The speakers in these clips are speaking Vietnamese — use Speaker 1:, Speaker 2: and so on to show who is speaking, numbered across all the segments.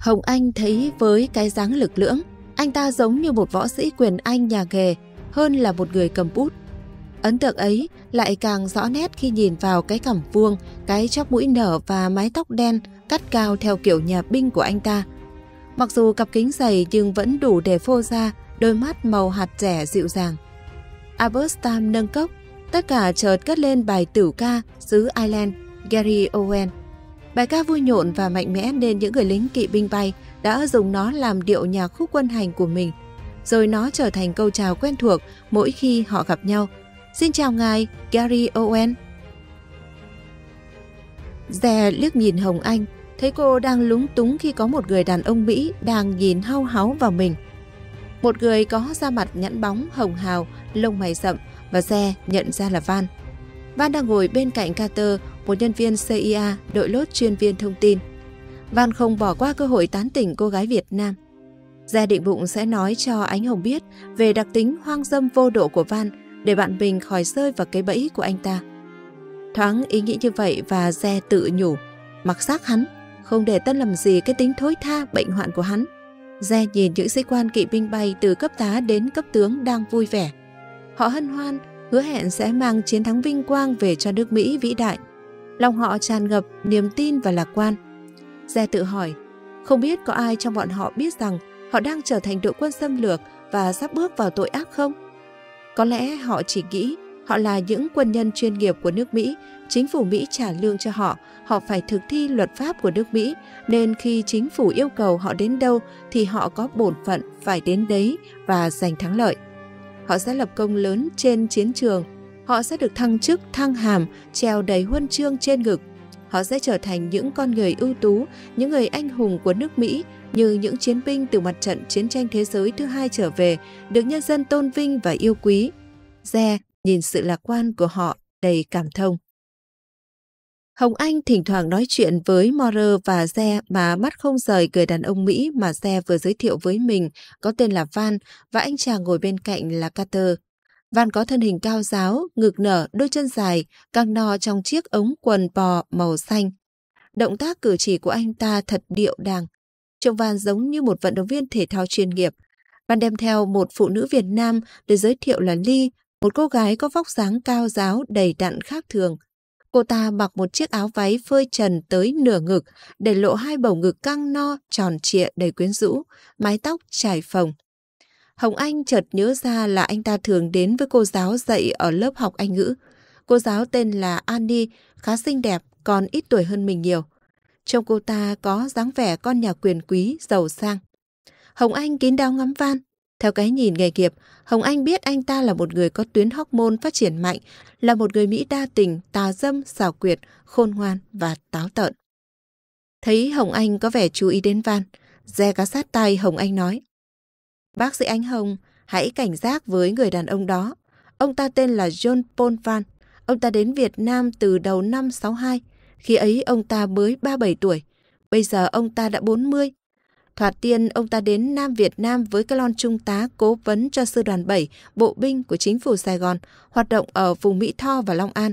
Speaker 1: Hồng Anh thấy với cái dáng lực lưỡng, anh ta giống như một võ sĩ quyền Anh nhà nghề hơn là một người cầm bút. Ấn tượng ấy lại càng rõ nét khi nhìn vào cái cằm vuông, cái chóp mũi nở và mái tóc đen cắt cao theo kiểu nhà binh của anh ta. Mặc dù cặp kính dày nhưng vẫn đủ để phô ra đôi mắt màu hạt rẻ dịu dàng. Albert Tam nâng cốc, tất cả chợt cất lên bài tử ca xứ Ireland, Gary Owen. Bài ca vui nhộn và mạnh mẽ nên những người lính kỵ binh bay đã dùng nó làm điệu nhạc khúc quân hành của mình. Rồi nó trở thành câu chào quen thuộc mỗi khi họ gặp nhau. Xin chào ngài, Gary Owen. Dè liếc nhìn Hồng Anh, thấy cô đang lúng túng khi có một người đàn ông Mỹ đang nhìn hau háu vào mình. Một người có da mặt nhẵn bóng, hồng hào, lông mày rậm và Dè nhận ra là Van. Van đang ngồi bên cạnh Carter một nhân viên CIA, đội lốt chuyên viên thông tin. Van không bỏ qua cơ hội tán tỉnh cô gái Việt Nam. Gia định bụng sẽ nói cho Ánh Hồng biết về đặc tính hoang dâm vô độ của Van để bạn mình khỏi rơi vào cái bẫy của anh ta. Thoáng ý nghĩ như vậy và Gia tự nhủ, mặc xác hắn, không để tân làm gì cái tính thối tha bệnh hoạn của hắn. Gia nhìn những sĩ quan kỵ binh bay từ cấp tá đến cấp tướng đang vui vẻ. Họ hân hoan, hứa hẹn sẽ mang chiến thắng vinh quang về cho nước Mỹ vĩ đại Lòng họ tràn ngập niềm tin và lạc quan. Gia tự hỏi, không biết có ai trong bọn họ biết rằng họ đang trở thành đội quân xâm lược và sắp bước vào tội ác không? Có lẽ họ chỉ nghĩ họ là những quân nhân chuyên nghiệp của nước Mỹ, chính phủ Mỹ trả lương cho họ, họ phải thực thi luật pháp của nước Mỹ, nên khi chính phủ yêu cầu họ đến đâu thì họ có bổn phận phải đến đấy và giành thắng lợi. Họ sẽ lập công lớn trên chiến trường Họ sẽ được thăng chức, thăng hàm, treo đầy huân chương trên ngực. Họ sẽ trở thành những con người ưu tú, những người anh hùng của nước Mỹ như những chiến binh từ mặt trận chiến tranh thế giới thứ hai trở về, được nhân dân tôn vinh và yêu quý. Re nhìn sự lạc quan của họ đầy cảm thông. Hồng Anh thỉnh thoảng nói chuyện với Morer và Ze mà mắt không rời người đàn ông Mỹ mà Ze vừa giới thiệu với mình có tên là Van và anh chàng ngồi bên cạnh là Carter. Văn có thân hình cao giáo, ngực nở, đôi chân dài, căng no trong chiếc ống quần bò màu xanh. Động tác cử chỉ của anh ta thật điệu đàng. Trông Văn giống như một vận động viên thể thao chuyên nghiệp. Văn đem theo một phụ nữ Việt Nam để giới thiệu là Ly, một cô gái có vóc dáng cao giáo đầy đặn khác thường. Cô ta mặc một chiếc áo váy phơi trần tới nửa ngực, để lộ hai bầu ngực căng no, tròn trịa đầy quyến rũ, mái tóc trải phồng. Hồng Anh chợt nhớ ra là anh ta thường đến với cô giáo dạy ở lớp học Anh ngữ. Cô giáo tên là Annie, khá xinh đẹp, còn ít tuổi hơn mình nhiều. Trong cô ta có dáng vẻ con nhà quyền quý, giàu sang. Hồng Anh kín đáo ngắm van. Theo cái nhìn nghề nghiệp, Hồng Anh biết anh ta là một người có tuyến hormone phát triển mạnh, là một người Mỹ đa tình, tà dâm, xảo quyệt, khôn ngoan và táo tợn. Thấy Hồng Anh có vẻ chú ý đến Van, dè cá sát tay Hồng Anh nói. Bác sĩ anh Hồng hãy cảnh giác với người đàn ông đó. Ông ta tên là John Paul Van. Ông ta đến Việt Nam từ đầu năm 62. Khi ấy ông ta mới 37 tuổi. Bây giờ ông ta đã 40. Thoạt tiên, ông ta đến Nam Việt Nam với cái lon trung tá cố vấn cho sư đoàn 7, bộ binh của chính phủ Sài Gòn, hoạt động ở vùng Mỹ Tho và Long An.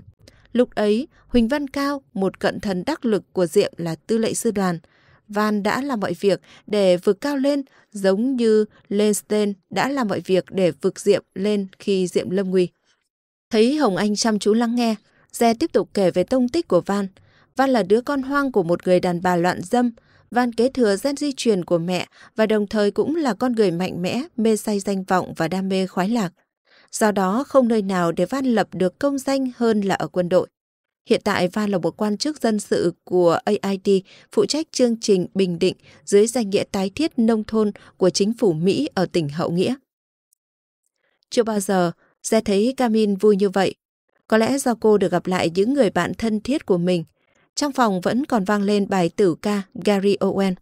Speaker 1: Lúc ấy, Huỳnh Văn Cao, một cận thần đắc lực của Diệm là tư lệnh sư đoàn, Van đã làm mọi việc để vượt cao lên, giống như Lenstein đã làm mọi việc để vượt Diệm lên khi Diệm lâm nguy. Thấy Hồng Anh chăm chú lắng nghe, Dè tiếp tục kể về tông tích của Van. Van là đứa con hoang của một người đàn bà loạn dâm. Van kế thừa gen di truyền của mẹ và đồng thời cũng là con người mạnh mẽ, mê say danh vọng và đam mê khoái lạc. Do đó, không nơi nào để Van lập được công danh hơn là ở quân đội. Hiện tại Van là một quan chức dân sự của AID, phụ trách chương trình Bình Định dưới danh nghĩa tái thiết nông thôn của chính phủ Mỹ ở tỉnh Hậu Nghĩa. Chưa bao giờ, Ze thấy Camin vui như vậy. Có lẽ do cô được gặp lại những người bạn thân thiết của mình. Trong phòng vẫn còn vang lên bài tử ca Gary Owen.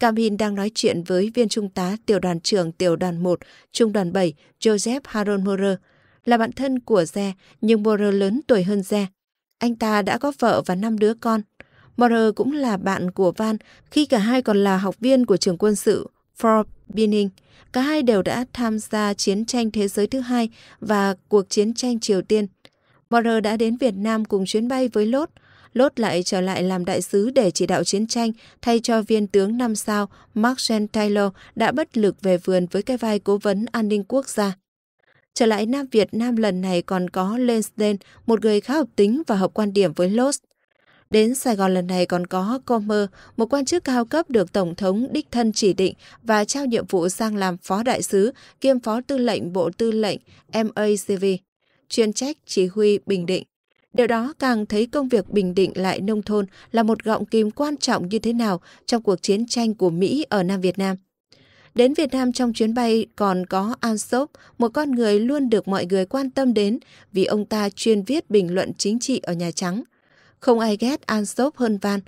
Speaker 1: Camin đang nói chuyện với viên trung tá tiểu đoàn trưởng tiểu đoàn 1, trung đoàn 7, Joseph Harold Moore, là bạn thân của Ze, nhưng Moore lớn tuổi hơn Ze. Anh ta đã có vợ và năm đứa con. Morer cũng là bạn của Van khi cả hai còn là học viên của trường quân sự Fort Benning. Cả hai đều đã tham gia chiến tranh thế giới thứ hai và cuộc chiến tranh Triều Tiên. Morer đã đến Việt Nam cùng chuyến bay với Lốt. Lốt lại trở lại làm đại sứ để chỉ đạo chiến tranh thay cho viên tướng năm sao Mark Taylor đã bất lực về vườn với cái vai cố vấn an ninh quốc gia. Trở lại Nam Việt Nam lần này còn có Lansden, một người khá hợp tính và hợp quan điểm với Lost. Đến Sài Gòn lần này còn có Comer, một quan chức cao cấp được Tổng thống đích thân chỉ định và trao nhiệm vụ sang làm phó đại sứ kiêm phó tư lệnh Bộ Tư lệnh MACV, chuyên trách chỉ huy Bình Định. Điều đó càng thấy công việc bình định lại nông thôn là một gọng kìm quan trọng như thế nào trong cuộc chiến tranh của Mỹ ở Nam Việt Nam. Đến Việt Nam trong chuyến bay còn có An Sop, một con người luôn được mọi người quan tâm đến vì ông ta chuyên viết bình luận chính trị ở Nhà Trắng. Không ai ghét An Sop hơn Van.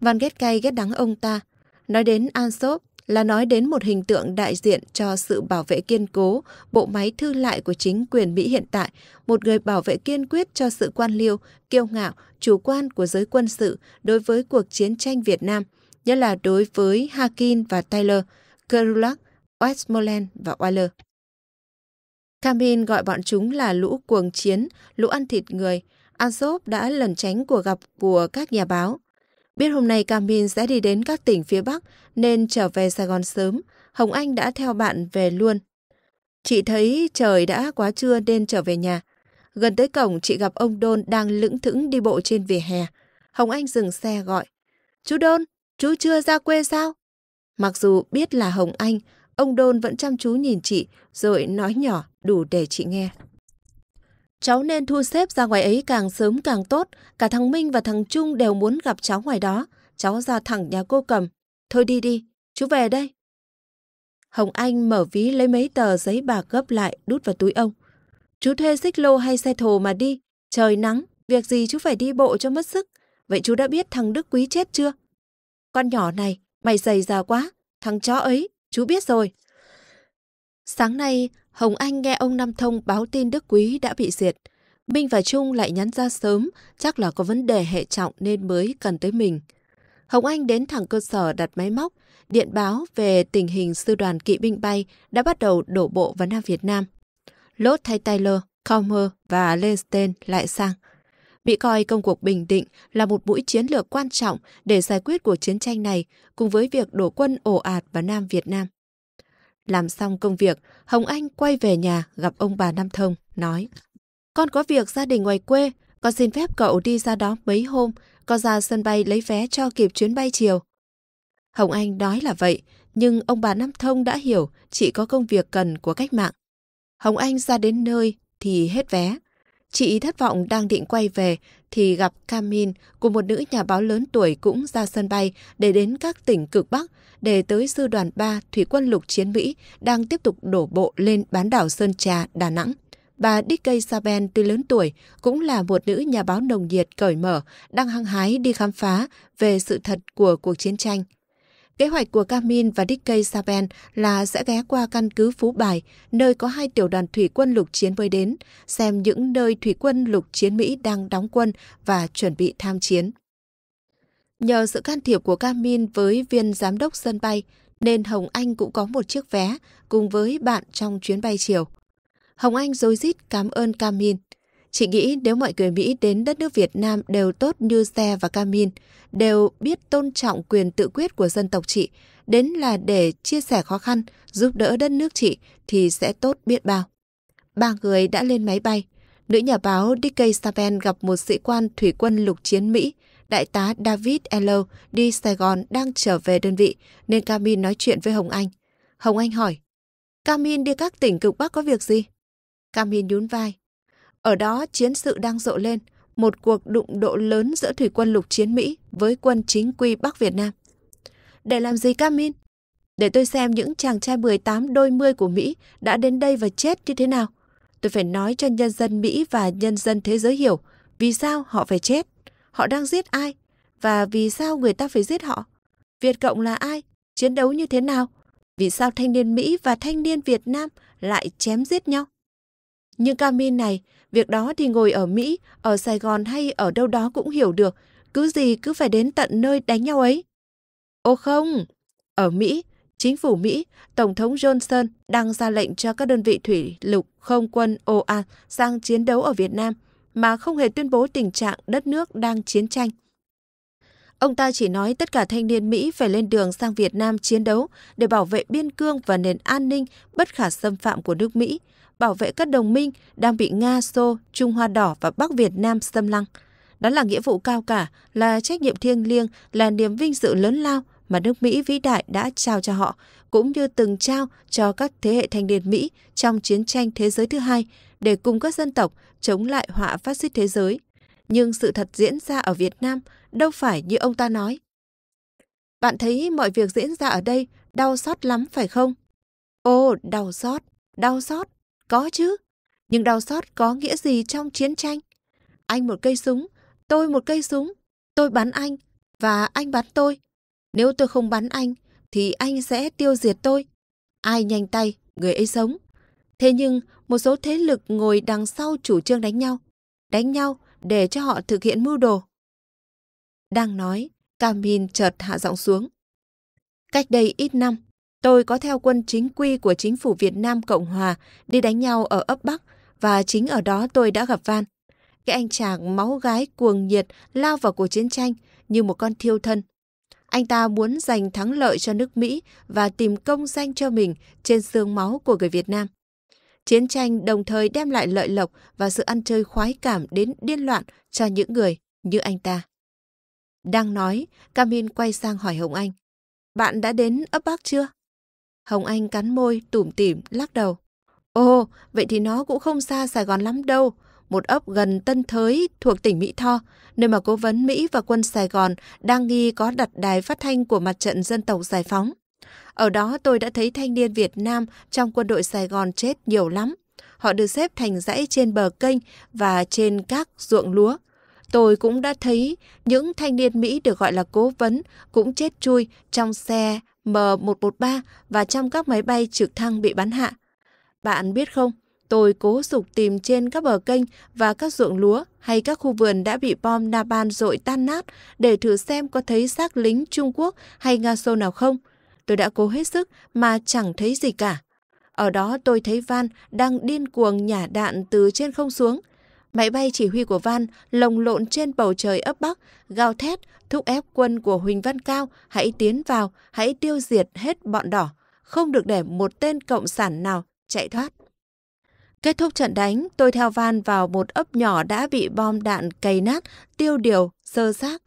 Speaker 1: Van ghét cay ghét đắng ông ta. Nói đến An Sop là nói đến một hình tượng đại diện cho sự bảo vệ kiên cố, bộ máy thư lại của chính quyền Mỹ hiện tại, một người bảo vệ kiên quyết cho sự quan liêu, kiêu ngạo, chủ quan của giới quân sự đối với cuộc chiến tranh Việt Nam, nhất là đối với Hakin và Taylor – Kerulak, Westmoreland và Waller. Camin gọi bọn chúng là lũ cuồng chiến, lũ ăn thịt người. Azov đã lẩn tránh cuộc gặp của các nhà báo. Biết hôm nay Camin sẽ đi đến các tỉnh phía Bắc nên trở về Sài Gòn sớm, Hồng Anh đã theo bạn về luôn. Chị thấy trời đã quá trưa nên trở về nhà. Gần tới cổng chị gặp ông Đôn đang lững thững đi bộ trên vỉa hè. Hồng Anh dừng xe gọi. Chú Đôn, chú chưa ra quê sao? Mặc dù biết là Hồng Anh, ông Đôn vẫn chăm chú nhìn chị rồi nói nhỏ đủ để chị nghe. Cháu nên thu xếp ra ngoài ấy càng sớm càng tốt. Cả thằng Minh và thằng Trung đều muốn gặp cháu ngoài đó. Cháu ra thẳng nhà cô cầm. Thôi đi đi, chú về đây. Hồng Anh mở ví lấy mấy tờ giấy bạc gấp lại đút vào túi ông. Chú thuê xích lô hay xe thồ mà đi. Trời nắng, việc gì chú phải đi bộ cho mất sức. Vậy chú đã biết thằng Đức Quý chết chưa? Con nhỏ này, Mày dày già quá, thằng chó ấy, chú biết rồi. Sáng nay, Hồng Anh nghe ông Nam Thông báo tin Đức Quý đã bị diệt. Minh và Trung lại nhắn ra sớm, chắc là có vấn đề hệ trọng nên mới cần tới mình. Hồng Anh đến thẳng cơ sở đặt máy móc, điện báo về tình hình sư đoàn kỵ binh bay đã bắt đầu đổ bộ vào Nam Việt Nam. Lốt thay Taylor, Comer và Lestein lại sang bị coi công cuộc bình định là một mũi chiến lược quan trọng để giải quyết cuộc chiến tranh này cùng với việc đổ quân ổ ạt vào Nam Việt Nam. Làm xong công việc, Hồng Anh quay về nhà gặp ông bà Nam Thông, nói Con có việc gia đình ngoài quê, con xin phép cậu đi ra đó mấy hôm, con ra sân bay lấy vé cho kịp chuyến bay chiều. Hồng Anh nói là vậy, nhưng ông bà Nam Thông đã hiểu chị có công việc cần của cách mạng. Hồng Anh ra đến nơi thì hết vé. Chị thất vọng đang định quay về thì gặp Camin của một nữ nhà báo lớn tuổi cũng ra sân bay để đến các tỉnh cực Bắc để tới sư đoàn 3 Thủy quân lục chiến Mỹ đang tiếp tục đổ bộ lên bán đảo Sơn Trà, Đà Nẵng. Bà Dickey Saben tuy lớn tuổi cũng là một nữ nhà báo nồng nhiệt cởi mở đang hăng hái đi khám phá về sự thật của cuộc chiến tranh. Kế hoạch của Camin và Dickey Saben là sẽ ghé qua căn cứ Phú Bài, nơi có hai tiểu đoàn thủy quân lục chiến mới đến, xem những nơi thủy quân lục chiến Mỹ đang đóng quân và chuẩn bị tham chiến. Nhờ sự can thiệp của Camin với viên giám đốc sân bay, nên Hồng Anh cũng có một chiếc vé cùng với bạn trong chuyến bay chiều. Hồng Anh dối rít cảm ơn Camin. Chị nghĩ nếu mọi người Mỹ đến đất nước Việt Nam đều tốt như Xe và Camin, đều biết tôn trọng quyền tự quyết của dân tộc chị, đến là để chia sẻ khó khăn, giúp đỡ đất nước chị thì sẽ tốt biết bao. Ba người đã lên máy bay. Nữ nhà báo Dickey Saben gặp một sĩ quan thủy quân lục chiến Mỹ, đại tá David Ello đi Sài Gòn đang trở về đơn vị nên Camin nói chuyện với Hồng Anh. Hồng Anh hỏi, Camin đi các tỉnh cực Bắc có việc gì? Camin nhún vai, ở đó chiến sự đang rộ lên, một cuộc đụng độ lớn giữa thủy quân lục chiến Mỹ với quân chính quy Bắc Việt Nam. Để làm gì Camin? Để tôi xem những chàng trai 18 đôi mươi của Mỹ đã đến đây và chết như thế nào. Tôi phải nói cho nhân dân Mỹ và nhân dân thế giới hiểu vì sao họ phải chết, họ đang giết ai và vì sao người ta phải giết họ. Việt Cộng là ai, chiến đấu như thế nào, vì sao thanh niên Mỹ và thanh niên Việt Nam lại chém giết nhau. Nhưng Camin này Việc đó thì ngồi ở Mỹ, ở Sài Gòn hay ở đâu đó cũng hiểu được, cứ gì cứ phải đến tận nơi đánh nhau ấy. Ô không, ở Mỹ, chính phủ Mỹ, Tổng thống Johnson đang ra lệnh cho các đơn vị thủy lục không quân oa sang chiến đấu ở Việt Nam mà không hề tuyên bố tình trạng đất nước đang chiến tranh. Ông ta chỉ nói tất cả thanh niên Mỹ phải lên đường sang Việt Nam chiến đấu để bảo vệ biên cương và nền an ninh bất khả xâm phạm của nước Mỹ – bảo vệ các đồng minh đang bị Nga, Xô, Trung Hoa Đỏ và Bắc Việt Nam xâm lăng. Đó là nghĩa vụ cao cả, là trách nhiệm thiêng liêng, là niềm vinh dự lớn lao mà nước Mỹ vĩ đại đã trao cho họ, cũng như từng trao cho các thế hệ thanh niên Mỹ trong chiến tranh thế giới thứ hai để cùng các dân tộc chống lại họa phát xít thế giới. Nhưng sự thật diễn ra ở Việt Nam đâu phải như ông ta nói. Bạn thấy mọi việc diễn ra ở đây đau xót lắm phải không? Ồ, đau xót, đau xót. Có chứ, nhưng đau xót có nghĩa gì trong chiến tranh? Anh một cây súng, tôi một cây súng, tôi bắn anh và anh bắn tôi. Nếu tôi không bắn anh thì anh sẽ tiêu diệt tôi. Ai nhanh tay, người ấy sống. Thế nhưng một số thế lực ngồi đằng sau chủ trương đánh nhau. Đánh nhau để cho họ thực hiện mưu đồ. Đang nói, Camin chợt hạ giọng xuống. Cách đây ít năm, Tôi có theo quân chính quy của chính phủ Việt Nam Cộng Hòa đi đánh nhau ở ấp Bắc và chính ở đó tôi đã gặp Van. Cái anh chàng máu gái cuồng nhiệt lao vào cuộc chiến tranh như một con thiêu thân. Anh ta muốn giành thắng lợi cho nước Mỹ và tìm công danh cho mình trên xương máu của người Việt Nam. Chiến tranh đồng thời đem lại lợi lộc và sự ăn chơi khoái cảm đến điên loạn cho những người như anh ta. Đang nói, Camin quay sang hỏi Hồng Anh. Bạn đã đến ấp Bắc chưa? Hồng Anh cắn môi, tủm tỉm, lắc đầu. Ồ, vậy thì nó cũng không xa Sài Gòn lắm đâu. Một ấp gần Tân Thới thuộc tỉnh Mỹ Tho, nơi mà cố vấn Mỹ và quân Sài Gòn đang nghi có đặt đài phát thanh của mặt trận dân tộc giải phóng. Ở đó tôi đã thấy thanh niên Việt Nam trong quân đội Sài Gòn chết nhiều lắm. Họ được xếp thành dãy trên bờ kênh và trên các ruộng lúa. Tôi cũng đã thấy những thanh niên Mỹ được gọi là cố vấn cũng chết chui trong xe M113 và trong các máy bay trực thăng bị bắn hạ. Bạn biết không, tôi cố sục tìm trên các bờ kênh và các ruộng lúa hay các khu vườn đã bị bom Napalm rội tan nát để thử xem có thấy xác lính Trung Quốc hay Nga Xô nào không. Tôi đã cố hết sức mà chẳng thấy gì cả. Ở đó tôi thấy Van đang điên cuồng nhả đạn từ trên không xuống – Máy bay chỉ huy của Van lồng lộn trên bầu trời ấp Bắc, gào thét, thúc ép quân của Huỳnh Văn Cao hãy tiến vào, hãy tiêu diệt hết bọn đỏ, không được để một tên cộng sản nào chạy thoát. Kết thúc trận đánh, tôi theo Van vào một ấp nhỏ đã bị bom đạn cày nát, tiêu điều, sơ xác.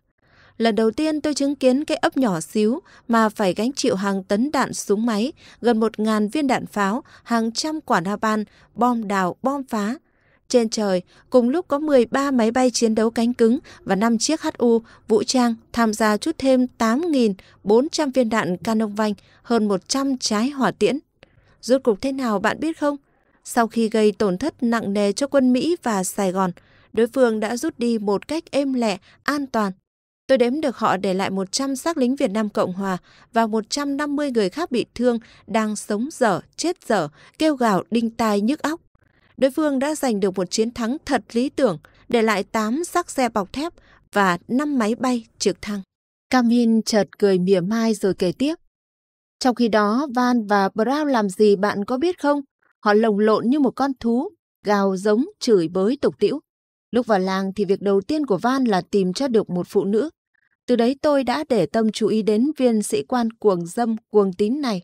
Speaker 1: Lần đầu tiên tôi chứng kiến cái ấp nhỏ xíu mà phải gánh chịu hàng tấn đạn súng máy, gần một ngàn viên đạn pháo, hàng trăm quả na ban, bom đào, bom phá, trên trời, cùng lúc có 13 máy bay chiến đấu cánh cứng và 5 chiếc HU vũ trang tham gia chút thêm 8.400 viên đạn canon vanh, hơn 100 trái hỏa tiễn. Rốt cục thế nào bạn biết không? Sau khi gây tổn thất nặng nề cho quân Mỹ và Sài Gòn, đối phương đã rút đi một cách êm lẹ, an toàn. Tôi đếm được họ để lại 100 xác lính Việt Nam Cộng Hòa và 150 người khác bị thương đang sống dở, chết dở, kêu gào đinh tai nhức óc đối phương đã giành được một chiến thắng thật lý tưởng, để lại 8 xác xe bọc thép và 5 máy bay trực thăng. Camin chợt cười mỉa mai rồi kể tiếp. Trong khi đó, Van và Brown làm gì bạn có biết không? Họ lồng lộn như một con thú, gào giống, chửi bới tục tĩu. Lúc vào làng thì việc đầu tiên của Van là tìm cho được một phụ nữ. Từ đấy tôi đã để tâm chú ý đến viên sĩ quan cuồng dâm cuồng tín này.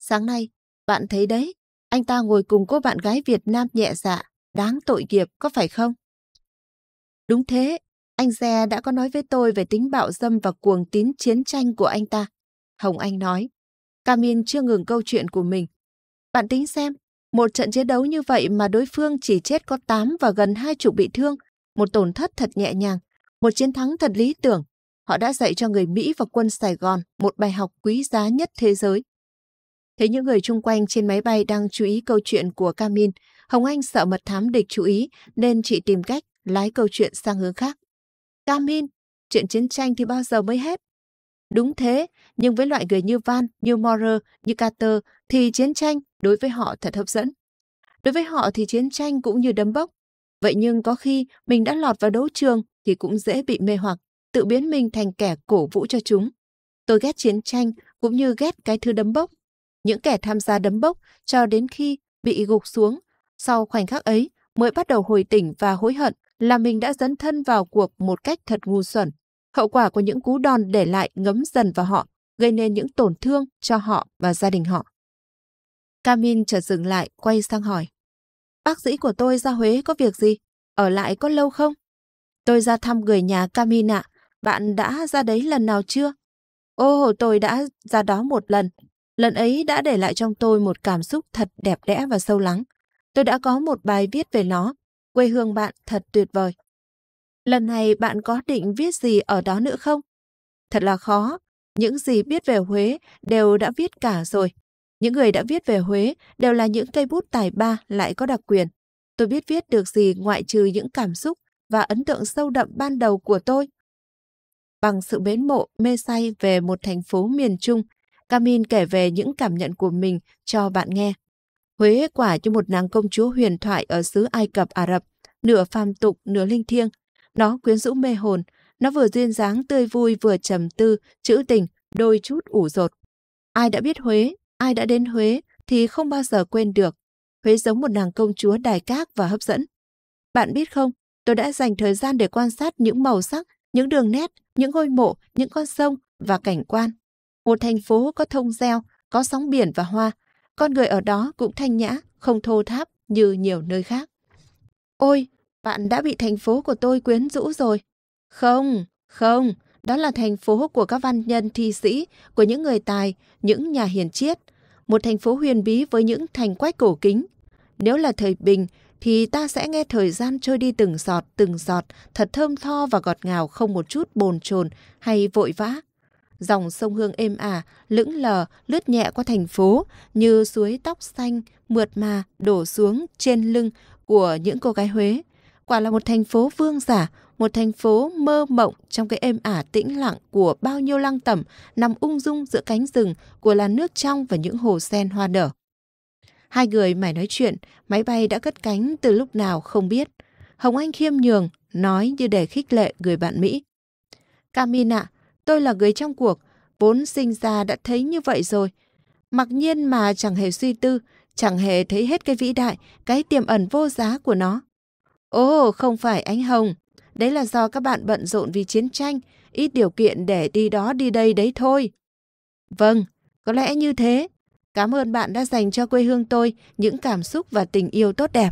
Speaker 1: Sáng nay, bạn thấy đấy, anh ta ngồi cùng cô bạn gái Việt Nam nhẹ dạ, đáng tội nghiệp, có phải không? Đúng thế, anh Xe đã có nói với tôi về tính bạo dâm và cuồng tín chiến tranh của anh ta. Hồng Anh nói. Camin chưa ngừng câu chuyện của mình. Bạn tính xem, một trận chiến đấu như vậy mà đối phương chỉ chết có 8 và gần hai chục bị thương, một tổn thất thật nhẹ nhàng, một chiến thắng thật lý tưởng. Họ đã dạy cho người Mỹ và quân Sài Gòn một bài học quý giá nhất thế giới. Thấy những người chung quanh trên máy bay đang chú ý câu chuyện của Camin, Hồng Anh sợ mật thám địch chú ý nên chị tìm cách lái câu chuyện sang hướng khác. Camin, chuyện chiến tranh thì bao giờ mới hết? Đúng thế, nhưng với loại người như Van, như Morer, như Carter thì chiến tranh đối với họ thật hấp dẫn. Đối với họ thì chiến tranh cũng như đấm bốc. Vậy nhưng có khi mình đã lọt vào đấu trường thì cũng dễ bị mê hoặc, tự biến mình thành kẻ cổ vũ cho chúng. Tôi ghét chiến tranh cũng như ghét cái thứ đấm bốc những kẻ tham gia đấm bốc cho đến khi bị gục xuống. Sau khoảnh khắc ấy mới bắt đầu hồi tỉnh và hối hận là mình đã dấn thân vào cuộc một cách thật ngu xuẩn. Hậu quả của những cú đòn để lại ngấm dần vào họ, gây nên những tổn thương cho họ và gia đình họ. Camin chợt dừng lại, quay sang hỏi. Bác sĩ của tôi ra Huế có việc gì? Ở lại có lâu không? Tôi ra thăm người nhà Camin ạ. À. Bạn đã ra đấy lần nào chưa? Ô, tôi đã ra đó một lần, Lần ấy đã để lại trong tôi một cảm xúc thật đẹp đẽ và sâu lắng. Tôi đã có một bài viết về nó. Quê hương bạn thật tuyệt vời. Lần này bạn có định viết gì ở đó nữa không? Thật là khó. Những gì biết về Huế đều đã viết cả rồi. Những người đã viết về Huế đều là những cây bút tài ba lại có đặc quyền. Tôi biết viết được gì ngoại trừ những cảm xúc và ấn tượng sâu đậm ban đầu của tôi. Bằng sự mến mộ, mê say về một thành phố miền Trung Camin kể về những cảm nhận của mình cho bạn nghe. Huế quả cho một nàng công chúa huyền thoại ở xứ Ai Cập Ả Rập, nửa phàm tục, nửa linh thiêng. Nó quyến rũ mê hồn, nó vừa duyên dáng tươi vui vừa trầm tư, trữ tình, đôi chút ủ rột. Ai đã biết Huế, ai đã đến Huế thì không bao giờ quên được. Huế giống một nàng công chúa đài cát và hấp dẫn. Bạn biết không, tôi đã dành thời gian để quan sát những màu sắc, những đường nét, những ngôi mộ, những con sông và cảnh quan. Một thành phố có thông gieo, có sóng biển và hoa, con người ở đó cũng thanh nhã, không thô tháp như nhiều nơi khác. Ôi, bạn đã bị thành phố của tôi quyến rũ rồi. Không, không, đó là thành phố của các văn nhân thi sĩ, của những người tài, những nhà hiền triết. Một thành phố huyền bí với những thành quách cổ kính. Nếu là thời bình, thì ta sẽ nghe thời gian trôi đi từng giọt, từng giọt, thật thơm tho và ngọt ngào không một chút bồn chồn hay vội vã. Dòng sông Hương êm ả, lững lờ, lướt nhẹ qua thành phố như suối tóc xanh mượt mà đổ xuống trên lưng của những cô gái Huế. Quả là một thành phố vương giả, một thành phố mơ mộng trong cái êm ả tĩnh lặng của bao nhiêu lăng tẩm nằm ung dung giữa cánh rừng của làn nước trong và những hồ sen hoa nở. Hai người mải nói chuyện, máy bay đã cất cánh từ lúc nào không biết. Hồng Anh khiêm nhường, nói như để khích lệ người bạn Mỹ. Camina à, Tôi là người trong cuộc, vốn sinh ra đã thấy như vậy rồi. Mặc nhiên mà chẳng hề suy tư, chẳng hề thấy hết cái vĩ đại, cái tiềm ẩn vô giá của nó. Ồ, oh, không phải ánh hồng. Đấy là do các bạn bận rộn vì chiến tranh, ít điều kiện để đi đó đi đây đấy thôi. Vâng, có lẽ như thế. Cảm ơn bạn đã dành cho quê hương tôi những cảm xúc và tình yêu tốt đẹp.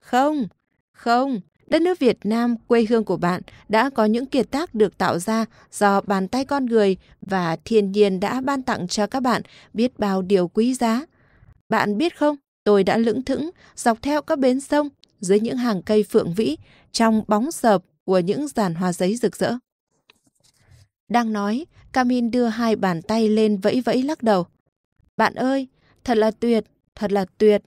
Speaker 1: Không, không, Đất nước Việt Nam, quê hương của bạn đã có những kiệt tác được tạo ra do bàn tay con người và thiên nhiên đã ban tặng cho các bạn biết bao điều quý giá. Bạn biết không, tôi đã lững thững dọc theo các bến sông dưới những hàng cây phượng vĩ trong bóng sợp của những giàn hoa giấy rực rỡ. Đang nói, Camin đưa hai bàn tay lên vẫy vẫy lắc đầu. Bạn ơi, thật là tuyệt, thật là tuyệt.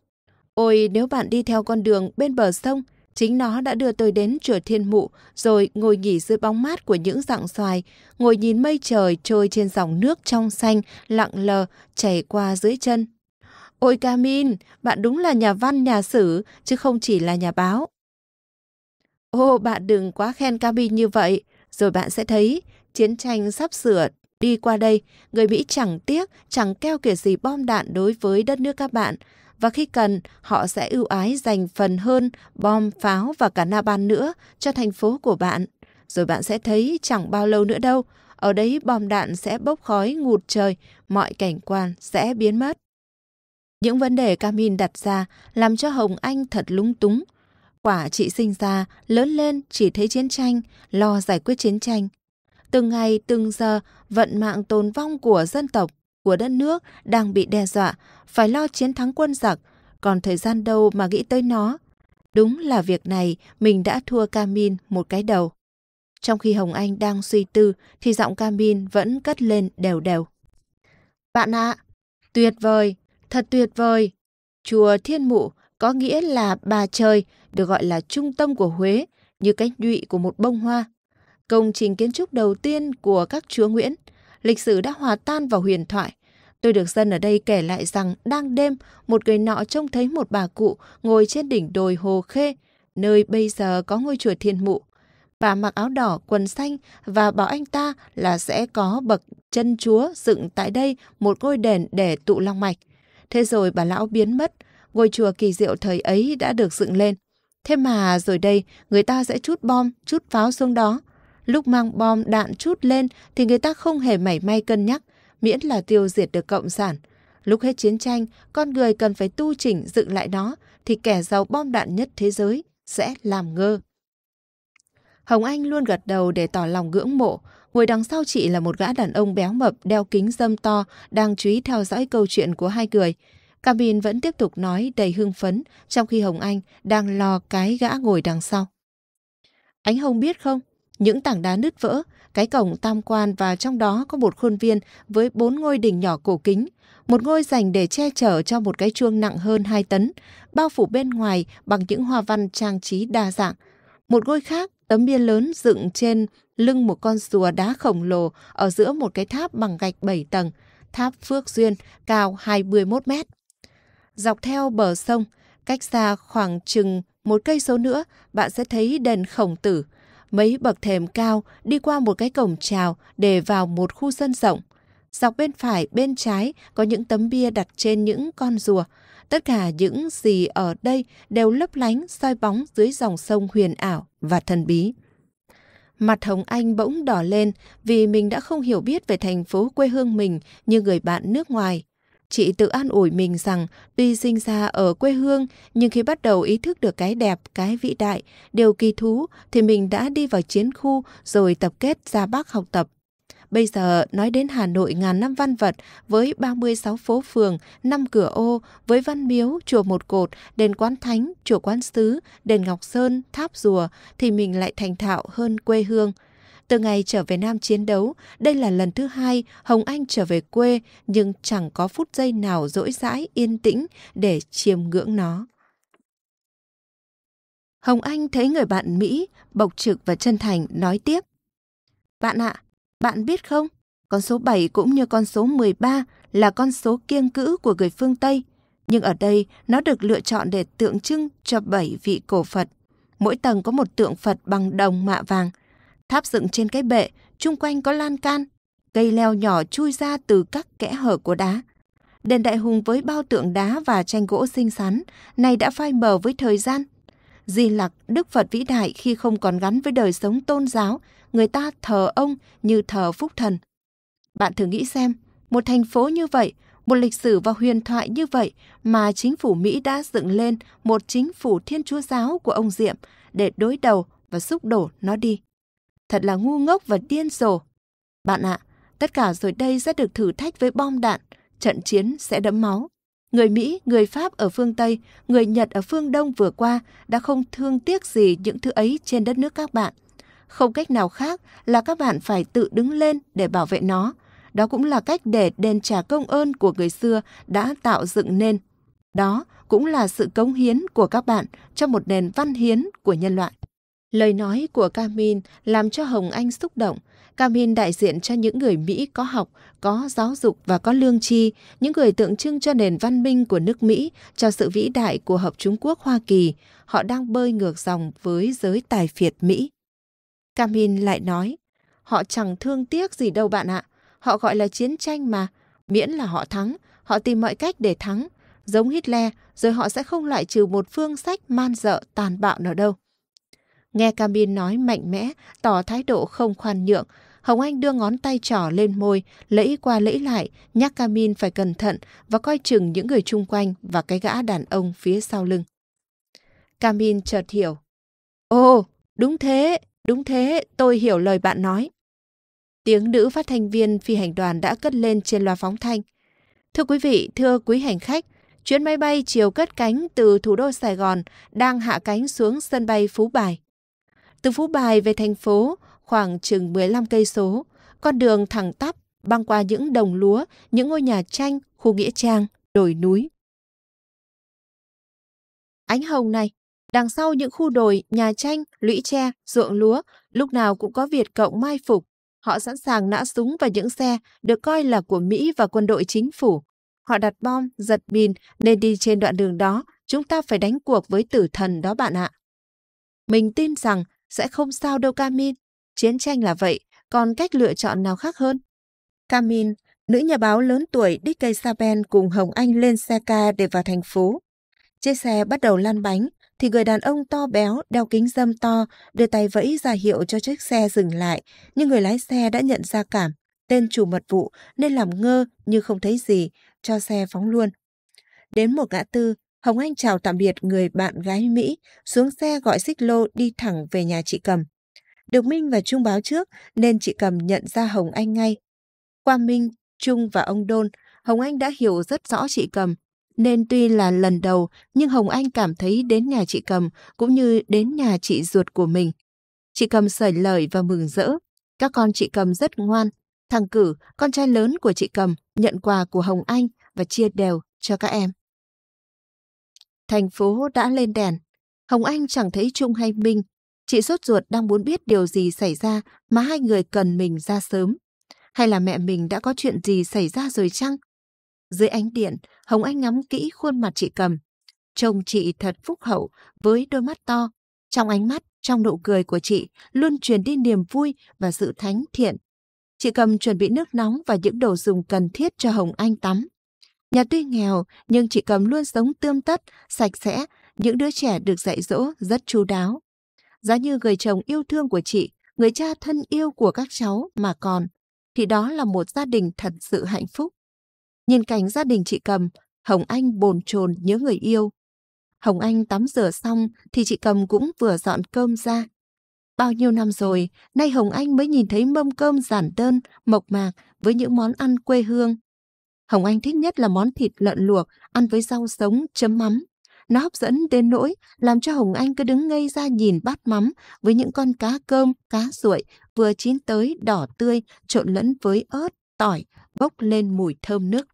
Speaker 1: Ôi, nếu bạn đi theo con đường bên bờ sông, Chính nó đã đưa tôi đến chùa Thiên Mụ, rồi ngồi nghỉ dưới bóng mát của những dạng xoài, ngồi nhìn mây trời trôi trên dòng nước trong xanh, lặng lờ, chảy qua dưới chân. Ôi Camin, bạn đúng là nhà văn, nhà sử, chứ không chỉ là nhà báo. Ô, bạn đừng quá khen Camin như vậy, rồi bạn sẽ thấy chiến tranh sắp sửa đi qua đây, người Mỹ chẳng tiếc, chẳng keo kiệt gì bom đạn đối với đất nước các bạn và khi cần, họ sẽ ưu ái dành phần hơn bom, pháo và cả na ban nữa cho thành phố của bạn. Rồi bạn sẽ thấy chẳng bao lâu nữa đâu, ở đấy bom đạn sẽ bốc khói ngụt trời, mọi cảnh quan sẽ biến mất. Những vấn đề Camin đặt ra làm cho Hồng Anh thật lúng túng. Quả chị sinh ra, lớn lên chỉ thấy chiến tranh, lo giải quyết chiến tranh. Từng ngày, từng giờ, vận mạng tồn vong của dân tộc của đất nước đang bị đe dọa, phải lo chiến thắng quân giặc, còn thời gian đâu mà nghĩ tới nó. Đúng là việc này mình đã thua Camin một cái đầu. Trong khi Hồng Anh đang suy tư thì giọng Camin vẫn cất lên đều đều. Bạn ạ, à, tuyệt vời, thật tuyệt vời. Chùa Thiên Mụ có nghĩa là bà trời, được gọi là trung tâm của Huế, như cánh nhụy của một bông hoa. Công trình kiến trúc đầu tiên của các chúa Nguyễn – lịch sử đã hòa tan vào huyền thoại. Tôi được dân ở đây kể lại rằng đang đêm, một người nọ trông thấy một bà cụ ngồi trên đỉnh đồi Hồ Khê, nơi bây giờ có ngôi chùa Thiên Mụ. Bà mặc áo đỏ, quần xanh và bảo anh ta là sẽ có bậc chân chúa dựng tại đây một ngôi đền để tụ long mạch. Thế rồi bà lão biến mất, ngôi chùa kỳ diệu thời ấy đã được dựng lên. Thế mà rồi đây, người ta sẽ chút bom, chút pháo xuống đó. Lúc mang bom đạn chút lên thì người ta không hề mảy may cân nhắc, miễn là tiêu diệt được Cộng sản. Lúc hết chiến tranh, con người cần phải tu chỉnh dựng lại nó thì kẻ giàu bom đạn nhất thế giới sẽ làm ngơ. Hồng Anh luôn gật đầu để tỏ lòng ngưỡng mộ. Ngồi đằng sau chị là một gã đàn ông béo mập đeo kính dâm to đang chú ý theo dõi câu chuyện của hai người. Cabin vẫn tiếp tục nói đầy hưng phấn trong khi Hồng Anh đang lo cái gã ngồi đằng sau. Anh Hồng biết không, những tảng đá nứt vỡ, cái cổng tam quan và trong đó có một khuôn viên với bốn ngôi đình nhỏ cổ kính, một ngôi dành để che chở cho một cái chuông nặng hơn hai tấn, bao phủ bên ngoài bằng những hoa văn trang trí đa dạng. Một ngôi khác, tấm bia lớn dựng trên lưng một con rùa đá khổng lồ ở giữa một cái tháp bằng gạch bảy tầng, tháp Phước Duyên, cao hai mươi một mét. Dọc theo bờ sông, cách xa khoảng chừng một cây số nữa, bạn sẽ thấy đền khổng tử – mấy bậc thềm cao đi qua một cái cổng trào để vào một khu sân rộng. Dọc bên phải, bên trái có những tấm bia đặt trên những con rùa. Tất cả những gì ở đây đều lấp lánh, soi bóng dưới dòng sông huyền ảo và thần bí. Mặt Hồng Anh bỗng đỏ lên vì mình đã không hiểu biết về thành phố quê hương mình như người bạn nước ngoài. Chị tự an ủi mình rằng tuy sinh ra ở quê hương nhưng khi bắt đầu ý thức được cái đẹp, cái vĩ đại, điều kỳ thú thì mình đã đi vào chiến khu rồi tập kết ra Bắc học tập. Bây giờ nói đến Hà Nội ngàn năm văn vật với 36 phố phường, năm cửa ô, với văn miếu, chùa một cột, đền quán thánh, chùa quán sứ, đền Ngọc Sơn, tháp rùa thì mình lại thành thạo hơn quê hương – từ ngày trở về Nam chiến đấu, đây là lần thứ hai Hồng Anh trở về quê nhưng chẳng có phút giây nào rỗi rãi, yên tĩnh để chiêm ngưỡng nó. Hồng Anh thấy người bạn Mỹ, bộc trực và chân thành nói tiếp. Bạn ạ, bạn biết không, con số 7 cũng như con số 13 là con số kiêng cữ của người phương Tây. Nhưng ở đây, nó được lựa chọn để tượng trưng cho 7 vị cổ Phật. Mỗi tầng có một tượng Phật bằng đồng mạ vàng, Tháp dựng trên cái bệ, chung quanh có lan can, cây leo nhỏ chui ra từ các kẽ hở của đá. Đền đại hùng với bao tượng đá và tranh gỗ xinh xắn, này đã phai mờ với thời gian. Di lặc Đức Phật vĩ đại khi không còn gắn với đời sống tôn giáo, người ta thờ ông như thờ phúc thần. Bạn thử nghĩ xem, một thành phố như vậy, một lịch sử và huyền thoại như vậy mà chính phủ Mỹ đã dựng lên một chính phủ thiên chúa giáo của ông Diệm để đối đầu và xúc đổ nó đi thật là ngu ngốc và điên rồ. Bạn ạ, à, tất cả rồi đây sẽ được thử thách với bom đạn, trận chiến sẽ đẫm máu. Người Mỹ, người Pháp ở phương Tây, người Nhật ở phương Đông vừa qua đã không thương tiếc gì những thứ ấy trên đất nước các bạn. Không cách nào khác là các bạn phải tự đứng lên để bảo vệ nó. Đó cũng là cách để đền trả công ơn của người xưa đã tạo dựng nên. Đó cũng là sự cống hiến của các bạn cho một nền văn hiến của nhân loại. Lời nói của Camin làm cho Hồng Anh xúc động. Camin đại diện cho những người Mỹ có học, có giáo dục và có lương tri, những người tượng trưng cho nền văn minh của nước Mỹ, cho sự vĩ đại của Hợp Trung Quốc Hoa Kỳ. Họ đang bơi ngược dòng với giới tài phiệt Mỹ. Camin lại nói, họ chẳng thương tiếc gì đâu bạn ạ. Họ gọi là chiến tranh mà, miễn là họ thắng, họ tìm mọi cách để thắng. Giống Hitler, rồi họ sẽ không loại trừ một phương sách man dợ tàn bạo nào đâu. Nghe Camin nói mạnh mẽ, tỏ thái độ không khoan nhượng, Hồng Anh đưa ngón tay trỏ lên môi, lẫy qua lẫy lại, nhắc Camin phải cẩn thận và coi chừng những người chung quanh và cái gã đàn ông phía sau lưng. Camin chợt hiểu. Ồ, đúng thế, đúng thế, tôi hiểu lời bạn nói. Tiếng nữ phát thanh viên phi hành đoàn đã cất lên trên loa phóng thanh. Thưa quý vị, thưa quý hành khách, chuyến máy bay chiều cất cánh từ thủ đô Sài Gòn đang hạ cánh xuống sân bay Phú Bài. Từ Phú Bài về thành phố, khoảng chừng 15 cây số, con đường thẳng tắp băng qua những đồng lúa, những ngôi nhà tranh, khu nghĩa trang, đồi núi. Ánh hồng này, đằng sau những khu đồi, nhà tranh, lũy tre, ruộng lúa, lúc nào cũng có Việt Cộng mai phục. Họ sẵn sàng nã súng vào những xe được coi là của Mỹ và quân đội chính phủ. Họ đặt bom, giật mìn nên đi trên đoạn đường đó, chúng ta phải đánh cuộc với tử thần đó bạn ạ. Mình tin rằng sẽ không sao đâu Camin. Chiến tranh là vậy, còn cách lựa chọn nào khác hơn? Camin, nữ nhà báo lớn tuổi Dick Saben cùng Hồng Anh lên xe ca để vào thành phố. Chiếc xe bắt đầu lăn bánh, thì người đàn ông to béo, đeo kính dâm to, đưa tay vẫy ra hiệu cho chiếc xe dừng lại. Nhưng người lái xe đã nhận ra cảm, tên chủ mật vụ nên làm ngơ như không thấy gì, cho xe phóng luôn. Đến một ngã tư, Hồng Anh chào tạm biệt người bạn gái Mỹ, xuống xe gọi xích lô đi thẳng về nhà chị Cầm. Được Minh và Trung báo trước nên chị Cầm nhận ra Hồng Anh ngay. Qua Minh, Trung và ông Đôn, Hồng Anh đã hiểu rất rõ chị Cầm. Nên tuy là lần đầu, nhưng Hồng Anh cảm thấy đến nhà chị Cầm cũng như đến nhà chị ruột của mình. Chị Cầm sởi lời và mừng rỡ. Các con chị Cầm rất ngoan. Thằng Cử, con trai lớn của chị Cầm, nhận quà của Hồng Anh và chia đều cho các em. Thành phố đã lên đèn. Hồng Anh chẳng thấy Trung hay Minh. Chị sốt ruột đang muốn biết điều gì xảy ra mà hai người cần mình ra sớm. Hay là mẹ mình đã có chuyện gì xảy ra rồi chăng? Dưới ánh điện, Hồng Anh ngắm kỹ khuôn mặt chị cầm. Trông chị thật phúc hậu với đôi mắt to. Trong ánh mắt, trong nụ cười của chị luôn truyền đi niềm vui và sự thánh thiện. Chị cầm chuẩn bị nước nóng và những đồ dùng cần thiết cho Hồng Anh tắm. Nhà tuy nghèo nhưng chị Cầm luôn sống tươm tất, sạch sẽ, những đứa trẻ được dạy dỗ rất chu đáo. Giá như người chồng yêu thương của chị, người cha thân yêu của các cháu mà còn, thì đó là một gia đình thật sự hạnh phúc. Nhìn cảnh gia đình chị Cầm, Hồng Anh bồn chồn nhớ người yêu. Hồng Anh tắm rửa xong thì chị Cầm cũng vừa dọn cơm ra. Bao nhiêu năm rồi, nay Hồng Anh mới nhìn thấy mâm cơm giản đơn, mộc mạc với những món ăn quê hương Hồng Anh thích nhất là món thịt lợn luộc, ăn với rau sống, chấm mắm. Nó hấp dẫn đến nỗi làm cho Hồng Anh cứ đứng ngây ra nhìn bát mắm với những con cá cơm, cá ruội vừa chín tới đỏ tươi trộn lẫn với ớt, tỏi, bốc lên mùi thơm nước.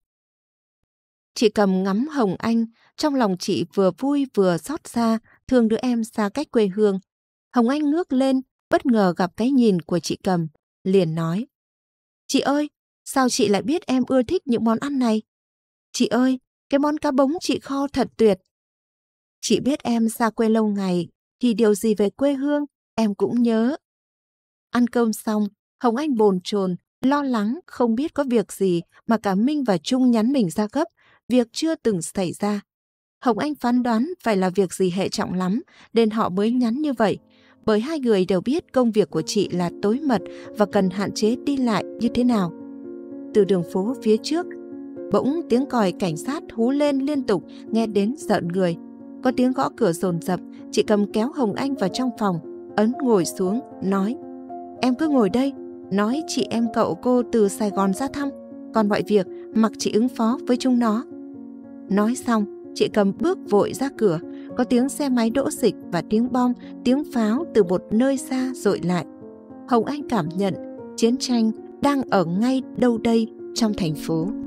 Speaker 1: Chị cầm ngắm Hồng Anh, trong lòng chị vừa vui vừa xót xa, thương đứa em xa cách quê hương. Hồng Anh ngước lên, bất ngờ gặp cái nhìn của chị cầm, liền nói. Chị ơi, Sao chị lại biết em ưa thích những món ăn này? Chị ơi, cái món cá bống chị kho thật tuyệt. Chị biết em xa quê lâu ngày, thì điều gì về quê hương em cũng nhớ. Ăn cơm xong, Hồng Anh bồn chồn, lo lắng không biết có việc gì mà cả Minh và Trung nhắn mình ra gấp, việc chưa từng xảy ra. Hồng Anh phán đoán phải là việc gì hệ trọng lắm nên họ mới nhắn như vậy, bởi hai người đều biết công việc của chị là tối mật và cần hạn chế đi lại như thế nào từ đường phố phía trước. Bỗng tiếng còi cảnh sát hú lên liên tục, nghe đến giận người. Có tiếng gõ cửa rồn rập, chị cầm kéo Hồng Anh vào trong phòng, ấn ngồi xuống, nói Em cứ ngồi đây, nói chị em cậu cô từ Sài Gòn ra thăm, còn mọi việc mặc chị ứng phó với chúng nó. Nói xong, chị cầm bước vội ra cửa, có tiếng xe máy đỗ dịch và tiếng bom, tiếng pháo từ một nơi xa dội lại. Hồng Anh cảm nhận chiến tranh đang ở ngay đâu đây trong thành phố